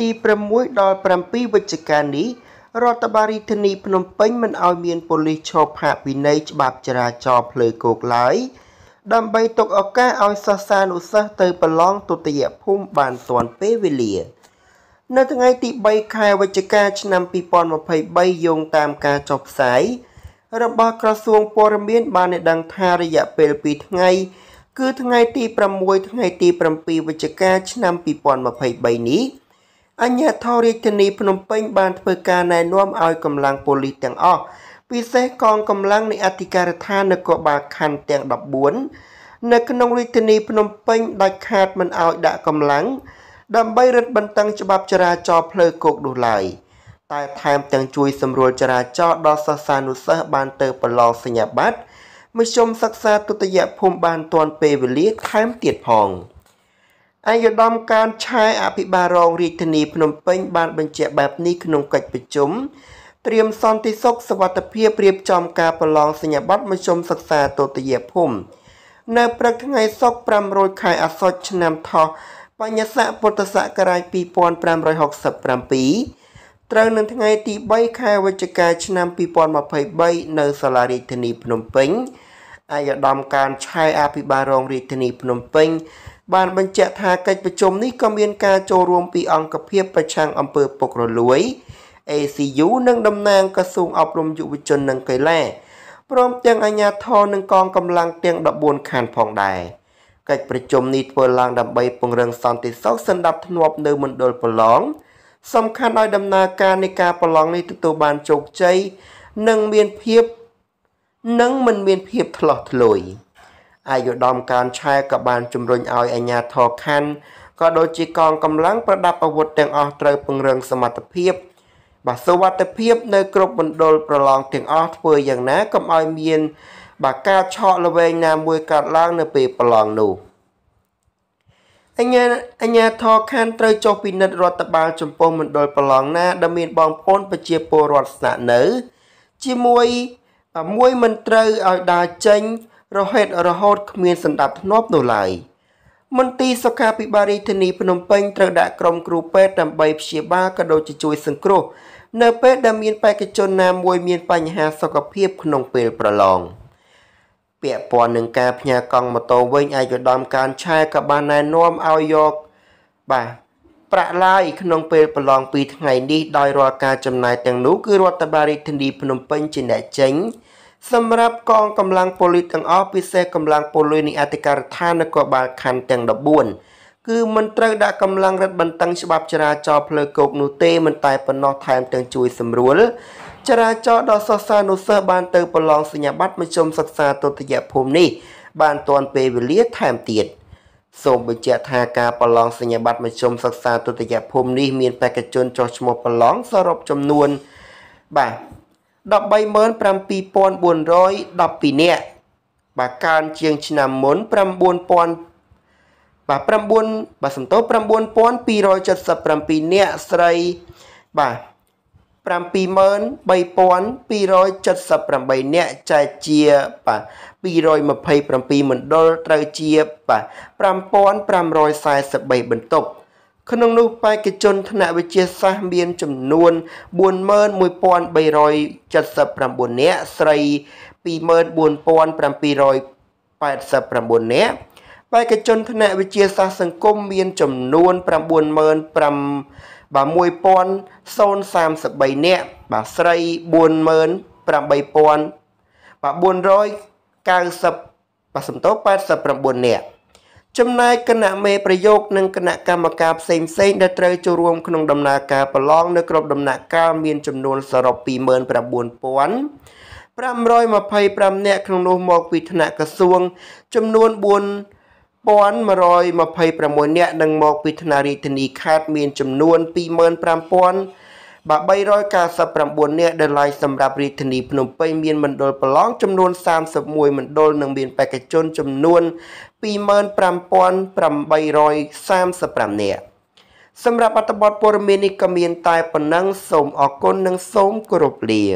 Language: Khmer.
ទី6ដល់7វិច្ឆិកានេះរដ្ឋបាលរាជធានីភ្នំពេញមិនឲ្យមានប៉ូលីសឈប់ផាកពិន័យច្បាប់ចរាចរណ៍ផ្លូវគោកឡើយដើម្បីទុកឱកាសឲ្យសិស្សានុសិស្សទៅប្រឡងទុតិយភូមិបានទាន់ពេលវេលា នៅថ្ងៃទី3ខែវិច្ឆិកាឆ្នាំ2023យោងតាមការចុះផ្សាយរបស់ក្រសួងព័ត៌មានបានដឹងថារយៈពេល2ថ្ងៃ គឺថ្ងៃទី6ថ្ងៃ ទី7វិច្ឆិកាឆ្នាំ2023នេះអញ្ញាធររាជធានីភ្នំពេញបានធ្វើការណែនាំឲ្យកម្លាំងប៉ូលីសទាំងអស់ពិសេសកងកម្លាំងនៃអធិការដ្ឋាននគរបាលខណ្ឌទាំង14នៅក្នុងរាជធានីភ្នំពេញដាច់ខាតមិនឲ្យដាក់កម្លាំងដើម្បីរឹតបន្តឹងច្បាប់ចរាចរណ៍ផ្លូវគោកនោះឡើយតែថែមទាំងជួយសម្រួលចរាចរណ៍ដល់សិស្សានុសិស្សបានទៅប្រឡងសញ្ញាបត្រមធ្យមសិក្សាទុតិយភូមិបានទាន់ពេលវេលាថែមទៀតផង។ឯកឧត្តមកានឆាយអភិបាលរងរាជធានីភ្នំពេញបានបញ្ជាក់បែបនេះក្នុងកិច្ចប្រជុំត្រៀមសន្តិសុខសวัสดิភាពរៀបចំការប្រឡងសញ្ញាបត្រមធ្យមសិក្សាទុតិយភូមិនៅព្រឹកថ្ងៃសុក្រ500ខែអាសត់ឆ្នាំថោះបញ្ញស័កពុទ្ធសករាជ2567ត្រូវនឹងថ្ងៃ ទី3ខែវិច្ឆិកាឆ្នាំ2023នៅសាលារាជធានីភ្នំពេញអាយដាមការឆាយអភិបាលរងរាជធានីភ្នំពេញបានបញ្ជាក់ថាកិច្ចប្រជុំនេះក៏មានការចូលរួមពីអង្គភាព ប្រឆាំងអំពើពុករលួយ ACU និងតំណាងក្រសួងអប់រំយុវជន និងកីឡាព្រមទាំងអាជ្ញាធរនិងកងកម្លាំងទាំង14ខណ្ឌផងដែរកិច្ចប្រជុំនេះធ្វើឡើងដើម្បីពង្រឹងសន្តិសុខសណ្ដាប់ធ្នាប់ នៅមណ្ឌលប្រឡងសំខាន់ឲ្យដំណើរការនៃការប្រឡងនេះទទួលបានជោគជ័យនិងមានភាពនិងមិនមានភាពធ្លោះធ្លោយ។អាយុដំកានឆែក៏បានជំរុញឲ្យអាជ្ញាធរខណ្ឌក៏ដូចជាកងកម្លាំងប្រដាប់អាវុធទាំងអស់ត្រូវពង្រឹងសមត្ថភាព បាទសវត្ថភាពនៅគ្រប់មណ្ឌលប្រឡងទាំងអស់ធ្វើយ៉ាងណាកុំឲ្យមាន បាទការឆក់លវែងណាមួយកើតឡើងនៅពេលប្រឡងនោះអញ្ញាអញ្ញាធរខានត្រូវចុះពិនិត្យរដ្ឋបាលចំពោះមណ្ឌលប្រឡងណាដែលមានបងប្អូនប្រជាពលរដ្ឋស្នាក់នៅ ជាមួយមួយមិនត្រូវឲ្យដើរចេញរហេតរហូតគ្មានសម្ដាប់ធ្នាប់នោះឡើយមន្ទីរសុខាភិបាលរាជធានីភ្នំពេញត្រូវដាក់ក្រុមគ្រូពេទ្យដើម្បីព្យាបាលក៏ដូចជាជួយ សង្គ្រោះនៅពេលដែលមានបេក្ខជនណាមួយ មាន បញ្ហាសុខភាព ក្នុងពេលប្រឡងពាក់ព័ន្ធនឹងការផ្ញើកង់ម៉ូតូវិញឯកឧត្តមការឆែក៏បានណែនាំឲ្យយក បាទប្រាក់ឡាយក្នុងពេលប្រឡង2ថ្ងៃនេះដោយរាល់ការចំណាយទាំងនោះគឺរដ្ឋបាលរាជធានីភ្នំពេញជាអ្នកចេញសម្រាប់កងកម្លាំងប៉ូលីសទាំងអស់ពិសេសកម្លាំងប៉ូលីសនៃអធិការដ្ឋាននគរបាលខណ្ឌទាំង14គឺមិនត្រូវដាក់កម្លាំងរដ្ឋបន្ទឹងច្បាប់ចរាចរណ៍ផ្លូវគោកនោះទេមិនតែប៉ុណ្ណោះថែមទាំងជួយសម្រួលចរាចរណ៍ដល់សិស្សានុសិស្សបានទៅប្រឡងសញ្ញាបត្រមធ្យមសិក្សាទុតិយភូមិនេះបានទាន់ពេលវេលាថែមទៀតសូមបញ្ជាក់ថាការប្រឡងសញ្ញាបត្រមធ្យមសិក្សាទុតិយភូមិនេះមានបេក្ខជនចុះឈ្មោះប្រឡងសរុបចំនួនបាទ177,412នាក់បាទកើនជាងឆ្នាំមុន9,000បាទ9បាទសំទោ9277នាក់ស្រីបាទ73278នាក់ចែកជាបាទ227មណ្ឌលត្រូវជាបាទ5543បន្ទប់ក្នុងនោះបេក្ខជនថ្នាក់វិទ្យាសាស្ត្រមានចំនួន41379នាក់ស្រី24789នាក់បេក្ខជនថ្នាក់វិទ្យាសាស្ត្រសង្គមមានចំនួន95000បាទ1033នាក់បាទស្រី48000បាទ490បាទសំទោ89នាក់ចំណែកគណៈមេប្រយោគនិងគណៈកម្មការផ្សេងផ្សេងដែលត្រូវចូលរួមក្នុងដំណើរការប្រឡងនៅក្របដំណាក់កាលមានចំនួនសរុប29,525នាក់ក្នុងនោះមកពីថ្នាក់ក្រសួងចំនួន4,126នាក់និងមកពីថ្នាក់រាជធានីខេត្តមានចំនួន25,000បាទ399នាក់ដែលឡាយសម្រាប់រាជធានីភ្នំពេញមានមណ្ឌលប្រឡងចំនួន31មណ្ឌលនិងមានបេក្ខជន ចំនួន25835នាក់សម្រាប់អត្ថបទព័ត៌មាននេះក៏មានតែប៉ុណ្ណឹងសូមអរគុណនិងសូមគោរពលា